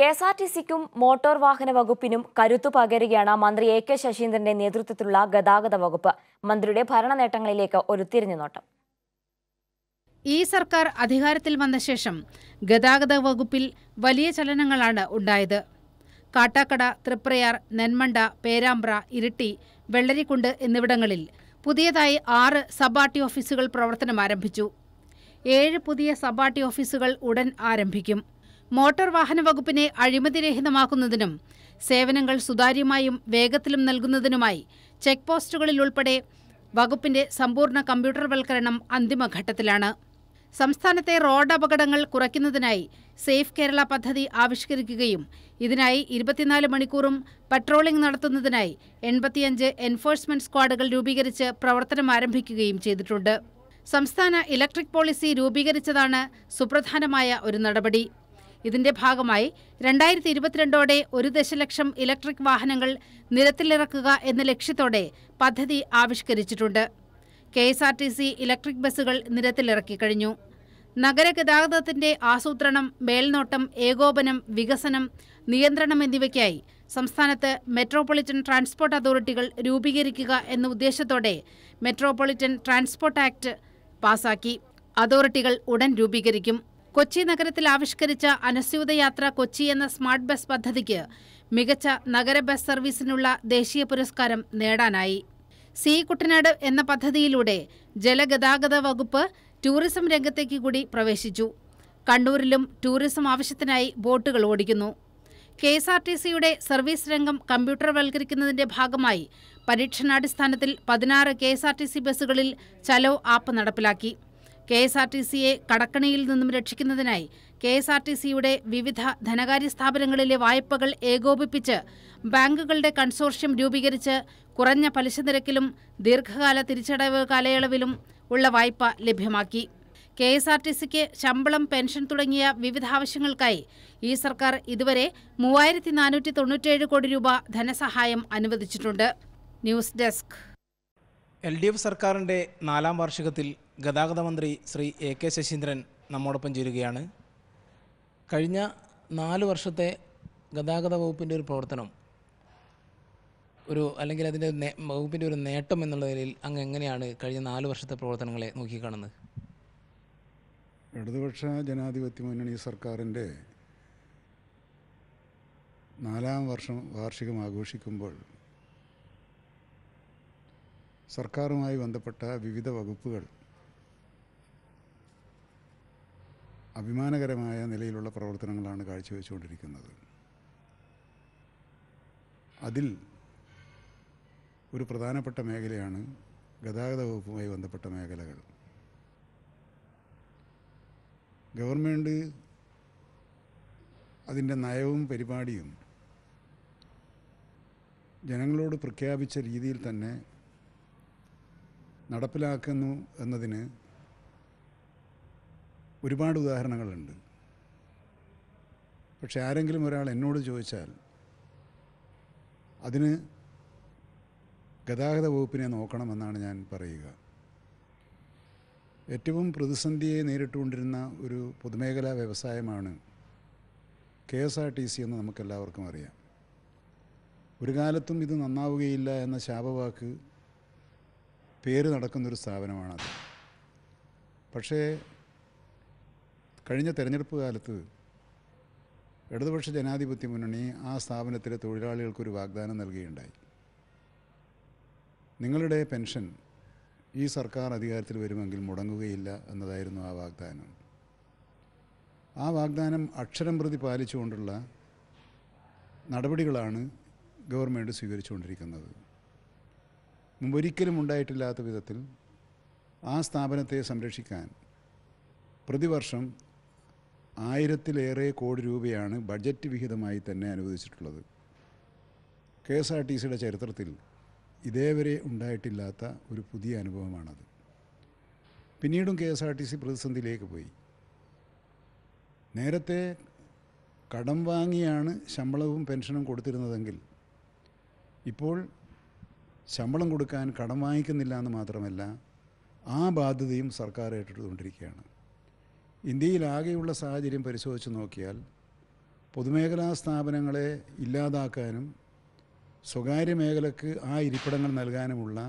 K S R T സിക്കും motor വാഹന വകുപ്പിനും കരുത്തു പകരുകയാണ് മന്ത്രി എ കെ ശശീന്ദ്രന്റെ നേതൃത്വത്തിലുള്ള ഗതാഗത വകുപ്പ് മന്ത്രിയുടെ ഭരണ നേട്ടങ്ങളിലേക്ക് ഒരു തിരിഞ്ഞുനോട്ടം ഈ സർക്കാർ അധികാരത്തിൽ വന്ന ശേഷം ഗതാഗത വകുപ്പിൽ വലിയ ചലനങ്ങളാണ് ഉണ്ടായത് കാട്ടാക്കട തൃപ്രയാർ നെന്മണ്ട പേരാമ്പ്ര ഇരിട്ടി വെള്ളരിക്കുണ്ട് എന്നിവിടങ്ങളിൽ പുതിയതായി ആറ് സബ് ആർ ടി ഓഫീസുകൾ പ്രവർത്തനം ആരംഭിച്ചു ഏഴ് പുതിയ സബ് ആർ ടി ഓഫീസുകൾ ഉടൻ ആരംഭിക്കും മോട്ടോർ വാഹന വകുപ്പിനെ അഴിമതിരഹിതമാക്കുന്നതിനും സേവനങ്ങൾ സുതാര്യമായും വേഗത്തിലും നൽകുന്നതിനുമായി ചെക്ക് പോസ്റ്റുകളിൽ ഉൾപ്പെടെ വകുപ്പിന്റെ സമ്പൂർണ്ണ കമ്പ്യൂട്ടർവൽക്കരണം അന്തിമഘട്ടത്തിലാണ് സംസ്ഥാനത്തെ റോഡ് അപകടങ്ങൾ കുറയ്ക്കുന്നതിനായി സേഫ് കേരള പദ്ധതി ആവിഷ്കരിക്കുകയും ഇതിനായി ഇരുപത്തിനാല് മണിക്കൂറും പട്രോളിംഗ് നടത്തുന്നതിനായി എൺപത്തിയഞ്ച് എൻഫോഴ്സ്മെന്റ് സ്ക്വാഡുകൾ രൂപീകരിച്ച് പ്രവർത്തനം ആരംഭിക്കുകയും ചെയ്തിട്ടുണ്ട് സംസ്ഥാന ഇലക്ട്രിക് പോളിസി രൂപീകരിച്ചതാണ് സുപ്രധാനമായ ഒരു നടപടി ഇതിന്റെ ഭാഗമായി രണ്ടായിരത്തി ഇരുപത്തിരണ്ടോടെ ഒരു ദശലക്ഷം ഇലക്ട്രിക് വാഹനങ്ങൾ നിരത്തിലിറക്കുക എന്ന ലക്ഷ്യത്തോടെ പദ്ധതി ആവിഷ്കരിച്ചിട്ടുണ്ട് K S R T C electric ബസ്സുകൾ നിരത്തിലിറക്കിക്കഴിഞ്ഞു നഗരഗതാഗതത്തിന്റെ ആസൂത്രണം മേൽനോട്ടം ഏകോപനം വികസനം നിയന്ത്രണം എന്നിവയ്ക്കായി സംസ്ഥാനത്ത് മെട്രോപൊളിറ്റൻ ട്രാൻസ്പോർട്ട് അതോറിറ്റികൾ രൂപീകരിക്കുക എന്ന ഉദ്ദേശത്തോടെ മെട്രോപൊളിറ്റൻ ട്രാൻസ്പോർട്ട് ആക്ട് പാസാക്കി അതോറിറ്റികൾ ഉടൻ രൂപീകരിക്കും കൊച്ചി നഗരത്തിൽ ആവിഷ്കരിച്ച അനസ്യൂതയാത്ര കൊച്ചി എന്ന സ്മാർട്ട് ബസ് പദ്ധതിക്ക് മികച്ച നഗര ബസ് സർവീസിനുള്ള ദേശീയ പുരസ്കാരം നേടാനായി സി കുട്ടനാട് എന്ന പദ്ധതിയിലൂടെ ജലഗതാഗത വകുപ്പ് ടൂറിസം രംഗത്തേക്ക് കൂടി പ്രവേശിച്ചു കണ്ണൂരിലും ടൂറിസം ആവശ്യത്തിനായി ബോട്ടുകൾ ഓടിക്കുന്നു കെ എസ് ആർ ടി സിയുടെ സർവീസ് രംഗം കമ്പ്യൂട്ടർവൽക്കരിക്കുന്നതിന്റെ ഭാഗമായി പരീക്ഷണാടിസ്ഥാനത്തിൽ പതിനാറ് K S R T C ബസ്സുകളിൽ ചലോ ആപ്പ് നടപ്പിലാക്കി കെ എസ് ആർ ടി സിയെ കടക്കണിയിൽ നിന്നും രക്ഷിക്കുന്നതിനായി കെ എസ് ആർ ടി സിയുടെ വിവിധ ധനകാര്യ സ്ഥാപനങ്ങളിലെ വായ്പകൾ ഏകോപിപ്പിച്ച് ബാങ്കുകളുടെ കൺസോർഷ്യം രൂപീകരിച്ച് കുറഞ്ഞ പലിശ നിരക്കിലും ദീർഘകാല തിരിച്ചടവ് കാലയളവിലും ഉള്ള വായ്പ ലഭ്യമാക്കി കെ എസ് ആർ ടി സിക്ക് ശമ്പളം പെൻഷൻ തുടങ്ങിയ വിവിധ ആവശ്യങ്ങൾക്കായി ഈ സർക്കാർ ഇതുവരെ മൂവായിരത്തി നാനൂറ്റി തൊണ്ണൂറ്റേഴ് കോടി രൂപ ധനസഹായം അനുവദിച്ചിട്ടുണ്ട് news desk L D F സർക്കാരിൻ്റെ നാലാം വാർഷികത്തിൽ ഗതാഗത മന്ത്രി ശ്രീ എ കെ ശശീന്ദ്രൻ നമ്മോടൊപ്പം ചേരുകയാണ് കഴിഞ്ഞ നാല് വർഷത്തെ ഗതാഗത വകുപ്പിൻ്റെ ഒരു പ്രവർത്തനം ഒരു അല്ലെങ്കിൽ അതിൻ്റെ വകുപ്പിൻ്റെ ഒരു നേട്ടം എന്നുള്ള നിലയിൽ അങ്ങ് എങ്ങനെയാണ് കഴിഞ്ഞ നാല് വർഷത്തെ പ്രവർത്തനങ്ങളെ നോക്കിക്കാണുന്നത് ഇടതുപക്ഷ ജനാധിപത്യ മുന്നണി സർക്കാരിൻ്റെ നാലാം വർഷം വാർഷികം ആഘോഷിക്കുമ്പോൾ സർക്കാരുമായി ബന്ധപ്പെട്ട വിവിധ വകുപ്പുകൾ അഭിമാനകരമായ നിലയിലുള്ള പ്രവർത്തനങ്ങളാണ് കാഴ്ചവെച്ചുകൊണ്ടിരിക്കുന്നത് അതിൽ ഒരു പ്രധാനപ്പെട്ട മേഖലയാണ് ഗതാഗത വകുപ്പുമായി ബന്ധപ്പെട്ട മേഖലകൾ ഗവൺമെൻറ് അതിൻ്റെ നയവും പരിപാടിയും ജനങ്ങളോട് പ്രഖ്യാപിച്ച രീതിയിൽ തന്നെ നടപ്പിലാക്കുന്നു എന്നതിന് ഒരുപാട് ഉദാഹരണങ്ങളുണ്ട് പക്ഷെ ആരെങ്കിലും ഒരാൾ എന്നോട് ചോദിച്ചാൽ അതിന് ഗതാഗത വകുപ്പിനെ നോക്കണമെന്നാണ് ഞാൻ പറയുക ഏറ്റവും പ്രതിസന്ധിയെ നേരിട്ടുകൊണ്ടിരുന്ന ഒരു പൊതുമേഖലാ വ്യവസായമാണ് K S R T C എന്ന് നമുക്കെല്ലാവർക്കും അറിയാം ഒരു കാലത്തും ഇത് നന്നാവുകയില്ല എന്ന ശാപവാക്ക് പേര് നടക്കുന്നൊരു സ്ഥാപനമാണത് പക്ഷേ കഴിഞ്ഞ തെരഞ്ഞെടുപ്പ് കാലത്ത് ഇടതുപക്ഷ ജനാധിപത്യ മുന്നണി ആ സ്ഥാപനത്തിലെ തൊഴിലാളികൾക്കൊരു വാഗ്ദാനം നൽകുകയുണ്ടായി നിങ്ങളുടെ പെൻഷൻ ഈ സർക്കാർ അധികാരത്തിൽ വരുമെങ്കിൽ മുടങ്ങുകയില്ല എന്നതായിരുന്നു ആ വാഗ്ദാനം ആ വാഗ്ദാനം അക്ഷരം പ്രതി പാലിച്ചുകൊണ്ടുള്ള നടപടികളാണ് ഗവൺമെൻറ് സ്വീകരിച്ചുകൊണ്ടിരിക്കുന്നത് മുമ്പൊരിക്കലും ഉണ്ടായിട്ടില്ലാത്ത വിധത്തിൽ ആ സ്ഥാപനത്തെ സംരക്ഷിക്കാൻ പ്രതിവർഷം ആയിരത്തിലേറെ കോടി രൂപയാണ് ബഡ്ജറ്റ് വിഹിതമായി തന്നെ അനുവദിച്ചിട്ടുള്ളത് കെ എസ് ആർ ടി സിയുടെ ചരിത്രത്തിൽ ഇതേവരെ ഉണ്ടായിട്ടില്ലാത്ത ഒരു പുതിയ അനുഭവമാണത് പിന്നീടും K S R T C പ്രതിസന്ധിയിലേക്ക് പോയി നേരത്തെ കടം വാങ്ങിയാണ് ശമ്പളവും പെൻഷനും കൊടുത്തിരുന്നതെങ്കിൽ ഇപ്പോൾ ശമ്പളം കൊടുക്കാൻ കടം വാങ്ങിക്കുന്നില്ല എന്ന് മാത്രമല്ല ആ ബാധ്യതയും സർക്കാർ ഏറ്റെടുത്തുകൊണ്ടിരിക്കുകയാണ് ഇന്ത്യയിലാകെയുള്ള സാഹചര്യം പരിശോധിച്ച് നോക്കിയാൽ പൊതുമേഖലാ സ്ഥാപനങ്ങളെ ഇല്ലാതാക്കാനും സ്വകാര്യ മേഖലക്ക് ആ ഇരിപ്പിടങ്ങൾ നൽകാനുമുള്ള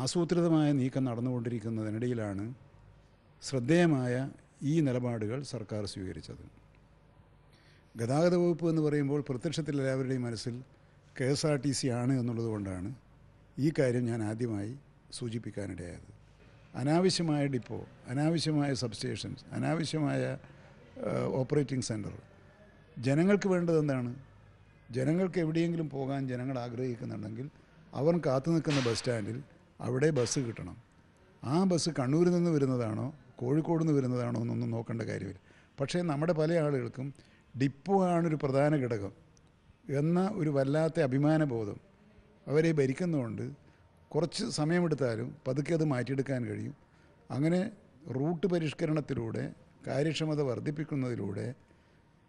ആസൂത്രിതമായ നീക്കം നടന്നുകൊണ്ടിരിക്കുന്നതിനിടയിലാണ് ശ്രദ്ധേയമായ ഈ നിലപാടുകൾ സർക്കാർ സ്വീകരിച്ചത് ഗതാഗത വകുപ്പ് എന്ന് പറയുമ്പോൾ പ്രത്യക്ഷത്തിൽ എല്ലാവരുടെയും മനസ്സിൽ K S R T C ആണ് എന്നുള്ളതുകൊണ്ടാണ് ഈ കാര്യം ഞാൻ ആദ്യമായി സൂചിപ്പിക്കാനിടയായത് അനാവശ്യമായ ഡിപ്പോ അനാവശ്യമായ സബ്സ്റ്റേഷൻസ് അനാവശ്യമായ ഓപ്പറേറ്റിംഗ് സെൻറ്റർ ജനങ്ങൾക്ക് വേണ്ടത് എന്താണ് ജനങ്ങൾക്ക് എവിടെയെങ്കിലും പോകാൻ ജനങ്ങൾ ആഗ്രഹിക്കുന്നുണ്ടെങ്കിൽ അവൻ കാത്തു നിൽക്കുന്ന ബസ് സ്റ്റാൻഡിൽ അവിടെ ബസ് കിട്ടണം ആ ബസ് കണ്ണൂരിൽ നിന്ന് വരുന്നതാണോ കോഴിക്കോട് നിന്ന് വരുന്നതാണോ എന്നൊന്നും നോക്കേണ്ട കാര്യമില്ല പക്ഷേ നമ്മുടെ പല ആളുകൾക്കും ഡിപ്പോ ആണൊരു പ്രധാന ഘടകം എന്ന ഒരു വല്ലാത്ത അഭിമാനബോധം അവരെ ഭരിക്കുന്നതുകൊണ്ട് കുറച്ച് സമയമെടുത്താലും പതുക്കെ അത് മാറ്റിയെടുക്കാൻ കഴിയും അങ്ങനെ റൂട്ട് പരിഷ്കരണത്തിലൂടെ കാര്യക്ഷമത വർദ്ധിപ്പിക്കുന്നതിലൂടെ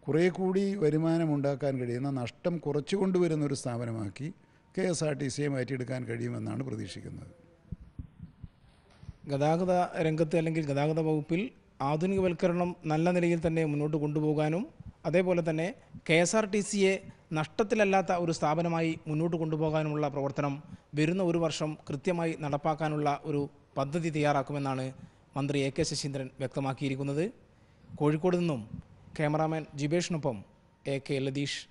കുറേ കൂടി വരുമാനമുണ്ടാക്കാൻ കഴിയുന്ന നഷ്ടം കുറച്ചു കൊണ്ടുവരുന്ന ഒരു സ്ഥാപനമാക്കി കെ എസ് ആർ ടി സിയെ മാറ്റിയെടുക്കാൻ കഴിയുമെന്നാണ് പ്രതീക്ഷിക്കുന്നത് ഗതാഗത രംഗത്ത് അല്ലെങ്കിൽ ഗതാഗത വകുപ്പിൽ ആധുനികവൽക്കരണം നല്ല നിലയിൽ തന്നെ മുന്നോട്ട് കൊണ്ടുപോകാനും അതേപോലെ തന്നെ കെ എസ് ആർ ടി സിയെ നഷ്ടത്തിലല്ലാത്ത ഒരു സ്ഥാപനമായി മുന്നോട്ട് കൊണ്ടുപോകാനുമുള്ള പ്രവർത്തനം വരുന്ന ഒരു വർഷം കൃത്യമായി നടപ്പാക്കാനുള്ള ഒരു പദ്ധതി തയ്യാറാക്കുമെന്നാണ് മന്ത്രി എ കെ ശശീന്ദ്രൻ വ്യക്തമാക്കിയിരിക്കുന്നത് കോഴിക്കോട് നിന്നും ക്യാമറാമാൻ ജിബേഷിനൊപ്പം എ കെ ലതീഷ്